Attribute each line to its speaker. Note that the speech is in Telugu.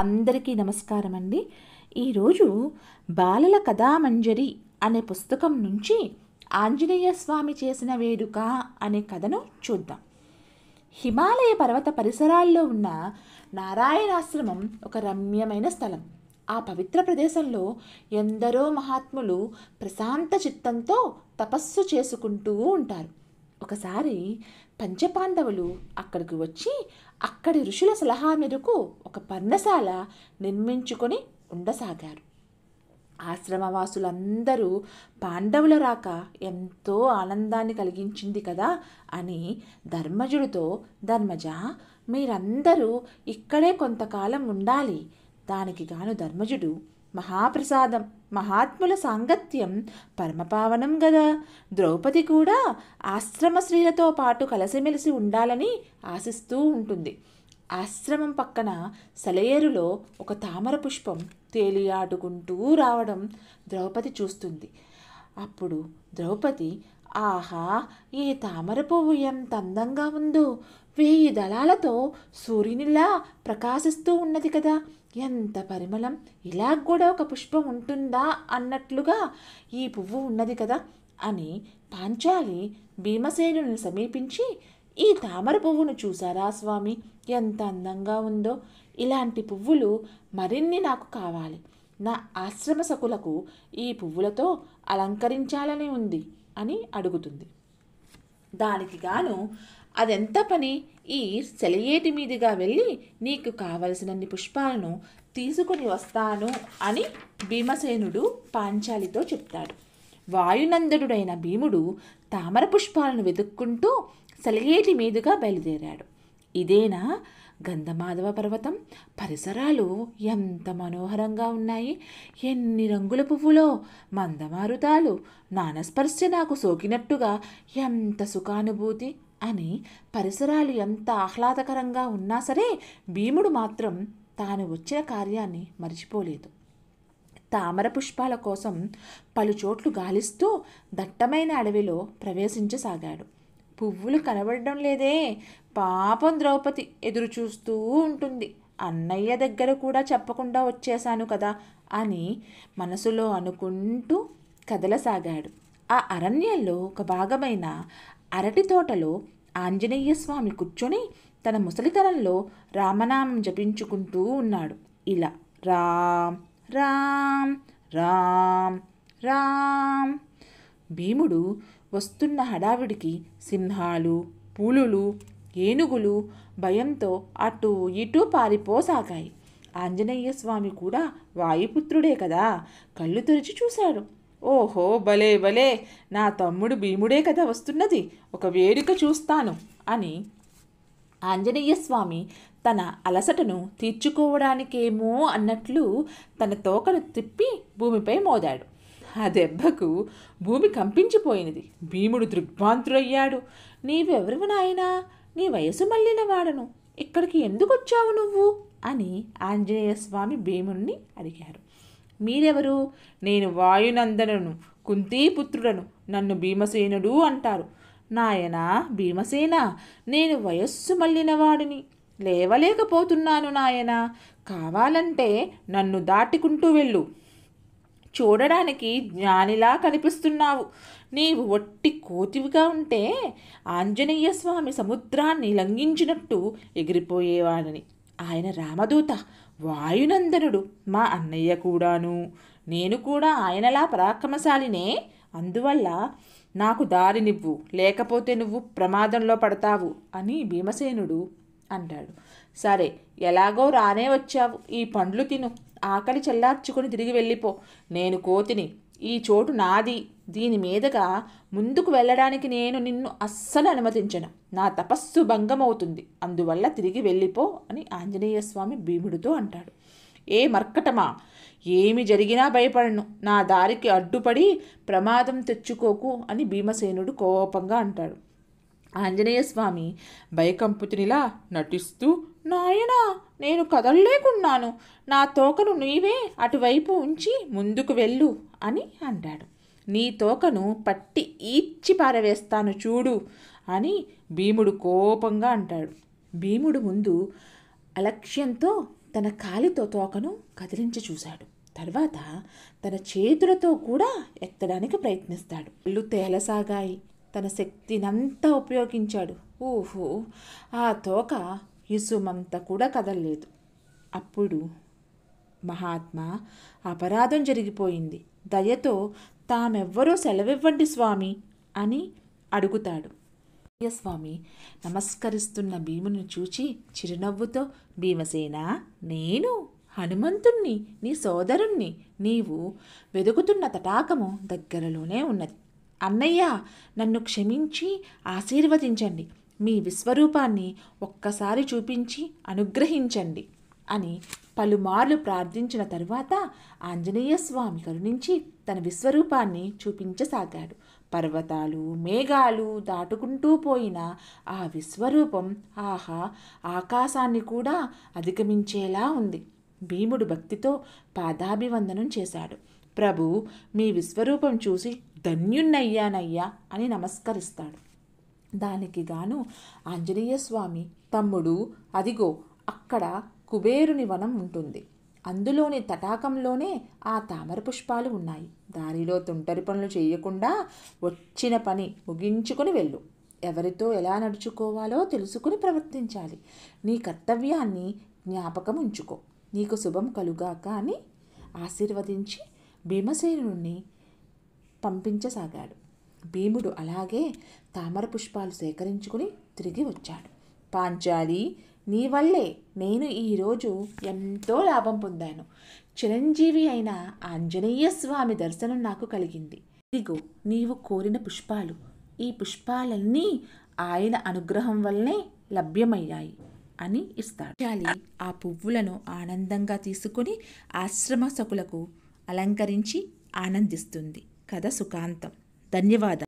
Speaker 1: అందరికీ నమస్కారం అండి ఈరోజు బాలల కథామంజరి అనే పుస్తకం నుంచి ఆంజనేయ స్వామి చేసిన వేడుక అనే కథను చూద్దాం హిమాలయ పర్వత పరిసరాల్లో ఉన్న నారాయణాశ్రమం ఒక రమ్యమైన స్థలం ఆ పవిత్ర ప్రదేశంలో ఎందరో మహాత్ములు ప్రశాంత చిత్తంతో తపస్సు చేసుకుంటూ ఉంటారు ఒకసారి పంచపాండవులు అక్కడికి వచ్చి అక్కడి ఋషుల సలహా మేరకు ఒక పర్ణశాల నిర్మించుకొని ఉండసాగారు ఆశ్రమవాసులందరూ పాండవుల రాక ఎంతో ఆనందాన్ని కలిగించింది కదా అని ధర్మజుడితో ధర్మజ మీరందరూ ఇక్కడే కొంతకాలం ఉండాలి దానికి గాను ధర్మజుడు మహాప్రసాదం మహాత్ముల సాంగత్యం పరమపావనం గదా ద్రౌపది కూడా ఆశ్రమ స్త్రీలతో పాటు కలిసిమెలిసి ఉండాలని ఆశిస్తూ ఉంటుంది ఆశ్రమం పక్కన సెలయేరులో ఒక తామర పుష్పం తేలియాడుకుంటూ రావడం ద్రౌపది చూస్తుంది అప్పుడు ద్రౌపది ఆహా ఈ తామర పువ్వు ఎంత అందంగా ఉందో వెయ్యి దళాలతో సూర్యునిలా ప్రకాశిస్తూ ఉన్నది కదా ఎంత పరిమళం ఇలా కూడా ఒక పుష్పం ఉంటుందా అన్నట్లుగా ఈ పువ్వు ఉన్నది కదా అని పాంచాలి భీమసేనుని సమీపించి ఈ తామర పువ్వును చూసారా స్వామి ఎంత అందంగా ఉందో ఇలాంటి పువ్వులు మరిన్ని నాకు కావాలి నా ఆశ్రమ సకులకు ఈ పువ్వులతో అలంకరించాలని ఉంది అని అడుగుతుంది దానికి గాను అదెంత పని ఈ సెలయేటి మీదుగా వెళ్ళి నీకు కావలసినన్ని పుష్పాలను తీసుకుని వస్తాను అని భీమసేనుడు పాంచాలితో చెప్తాడు వాయునందనుడైన భీముడు తామర పుష్పాలను వెతుక్కుంటూ సెలయేటి మీదుగా బయలుదేరాడు ఇదేనా గంధమాధవ పర్వతం పరిసరాలు ఎంత మనోహరంగా ఉన్నాయి ఎన్ని రంగుల పువ్వులో మందమారుతాలు నానస్పర్శ నాకు సోకినట్టుగా ఎంత సుఖానుభూతి అని పరిసరాలు ఎంత ఆహ్లాదకరంగా ఉన్నా సరే భీముడు మాత్రం తాను వచ్చిన కార్యాన్ని మర్చిపోలేదు తామర పుష్పాల కోసం పలుచోట్లు గాలిస్తూ దట్టమైన అడవిలో ప్రవేశించసాగాడు పువ్వులు కనబడడం లేదే పాపం ద్రౌపది ఎదురు చూస్తూ ఉంటుంది అన్నయ్య దగ్గర కూడా చెప్పకుండా వచ్చేశాను కదా అని మనసులో అనుకుంటూ కదలసాగాడు ఆ అరణ్యంలో ఒక భాగమైన అరటి తోటలో ఆంజనేయ స్వామి కూర్చొని తన ముసలితనంలో రామనామం జపించుకుంటూ ఉన్నాడు ఇలా రామ్ రామ్ రామ్ రామ్ భీముడు వస్తున్న హడావిడికి సింహాలు పులులు ఏనుగులు భయంతో అటు ఇటు పారిపోసాగాయి ఆంజనేయ స్వామి కూడా వాయుపుత్రుడే కదా కళ్ళు తెరిచి చూశాడు ఓహో భలే భలే నా తమ్ముడు భీముడే కదా వస్తున్నది ఒక వేడుక చూస్తాను అని ఆంజనేయ స్వామి తన అలసటను తీర్చుకోవడానికేమో అన్నట్లు తన తోకను తిప్పి భూమిపై మోదాడు ఆ దెబ్బకు భూమి కంపించిపోయినది భీముడు దృగ్భాంతుడయ్యాడు నీవెవరు నాయనా నీ వయసు మళ్ళిన వాడను ఇక్కడికి ఎందుకు వచ్చావు నువ్వు అని ఆంజనేయ స్వామి భీముణ్ణి అడిగారు మీరెవరు నేను వాయునందనను కుంతీపుత్రుడను నన్ను భీమసేనుడు అంటారు నాయన భీమసేన నేను వయస్సు మళ్ళినవాడిని లేవలేకపోతున్నాను నాయన కావాలంటే నన్ను దాటుకుంటూ వెళ్ళు చూడడానికి జ్ఞానిలా కనిపిస్తున్నావు నీవు ఒట్టి కోతివిగా ఉంటే ఆంజనేయ స్వామి సముద్రాన్ని లంఘించినట్టు ఎగిరిపోయేవాడని ఆయన రామదూత వాయునందనుడు మా అన్నయ్య కూడాను నేను కూడా ఆయనలా పరాక్రమశాలినే అందువల్ల నాకు దారినివ్వు లేకపోతే నువ్వు ప్రమాదంలో పడతావు అని భీమసేనుడు అంటాడు సరే ఎలాగో రానే వచ్చావు ఈ పండ్లు తిను ఆకలి చల్లార్చుకుని తిరిగి వెళ్ళిపో నేను కోతిని ఈ చోటు నాది దీని మీదగా ముందుకు వెళ్ళడానికి నేను నిన్ను అస్సలు అనుమతించను నా తపస్సు భంగమవుతుంది అందువల్ల తిరిగి వెళ్ళిపో అని ఆంజనేయ స్వామి భీముడితో అంటాడు ఏ మర్కటమా ఏమి జరిగినా భయపడను నా దారికి అడ్డుపడి ప్రమాదం తెచ్చుకోకు అని భీమసేనుడు కోపంగా అంటాడు ఆంజనేయ స్వామి భయకంపుతునిలా నటిస్తూ నాయనా నేను కదల్లేకున్నాను నా తోకను నీవే అటువైపు ఉంచి ముందుకు వెళ్ళు అని అంటాడు నీ తోకను పట్టి ఈడ్చి పారవేస్తాను చూడు అని భీముడు కోపంగా అంటాడు భీముడు ముందు అలక్ష్యంతో తన కాలితో తోకను కదిలించి చూశాడు తర్వాత తన చేతులతో కూడా ఎత్తడానికి ప్రయత్నిస్తాడు ఇల్లు తేలసాగాయి తన శక్తినంతా ఉపయోగించాడు ఊహో ఆ తోక ఇసుమంత కూడా కదలలేదు అప్పుడు మహాత్మా అపరాధం జరిగిపోయింది దయతో తామెవ్వరూ సెలవివ్వండి స్వామి అని అడుగుతాడు స్వామి నమస్కరిస్తున్న భీముని చూచి చిరునవ్వుతో భీమసేన నేను హనుమంతుణ్ణి నీ సోదరుణ్ణి నీవు వెదుకుతున్న తటాకము దగ్గరలోనే ఉన్నది అన్నయ్య నన్ను క్షమించి ఆశీర్వదించండి మీ విశ్వరూపాన్ని ఒక్కసారి చూపించి అనుగ్రహించండి అని పలుమార్లు ప్రార్థించిన తరువాత ఆంజనేయ స్వామి కరుణించి తన విశ్వరూపాన్ని చూపించసాగాడు పర్వతాలు మేఘాలు దాటుకుంటూ పోయిన ఆ విశ్వరూపం ఆహా ఆకాశాన్ని కూడా అధిగమించేలా ఉంది భీముడు భక్తితో పాదాభివందనం చేశాడు ప్రభు మీ విశ్వరూపం చూసి ధన్యున్నయ్యానయ్యా అని నమస్కరిస్తాడు దానికి గాను ఆంజనేయ స్వామి తమ్ముడు అదిగో అక్కడ కుబేరుని వనం ఉంటుంది అందులోని తటాకంలోనే ఆ తామర పుష్పాలు ఉన్నాయి దారిలో తుంటరి పనులు చేయకుండా వచ్చిన పని ముగించుకుని వెళ్ళు ఎవరితో ఎలా నడుచుకోవాలో తెలుసుకుని ప్రవర్తించాలి నీ కర్తవ్యాన్ని జ్ఞాపకం ఉంచుకో నీకు శుభం కలుగాక అని ఆశీర్వదించి భీమసేనుణ్ణి పంపించసాగాడు భీముడు అలాగే తామర పుష్పాలు సేకరించుకుని తిరిగి వచ్చాడు పాంచాలి నీ వల్లే నేను ఈరోజు ఎంతో లాభం పొందాను చిరంజీవి అయిన ఆంజనేయ స్వామి దర్శనం నాకు కలిగింది ఇదిగో నీవు కోరిన పుష్పాలు ఈ పుష్పాలన్నీ ఆయన అనుగ్రహం వల్లనే లభ్యమయ్యాయి అని ఇస్తాడు చాలి ఆ పువ్వులను ఆనందంగా తీసుకుని ఆశ్రమ సకులకు అలంకరించి ఆనందిస్తుంది కథ సుఖాంతం ధన్యవాదాలు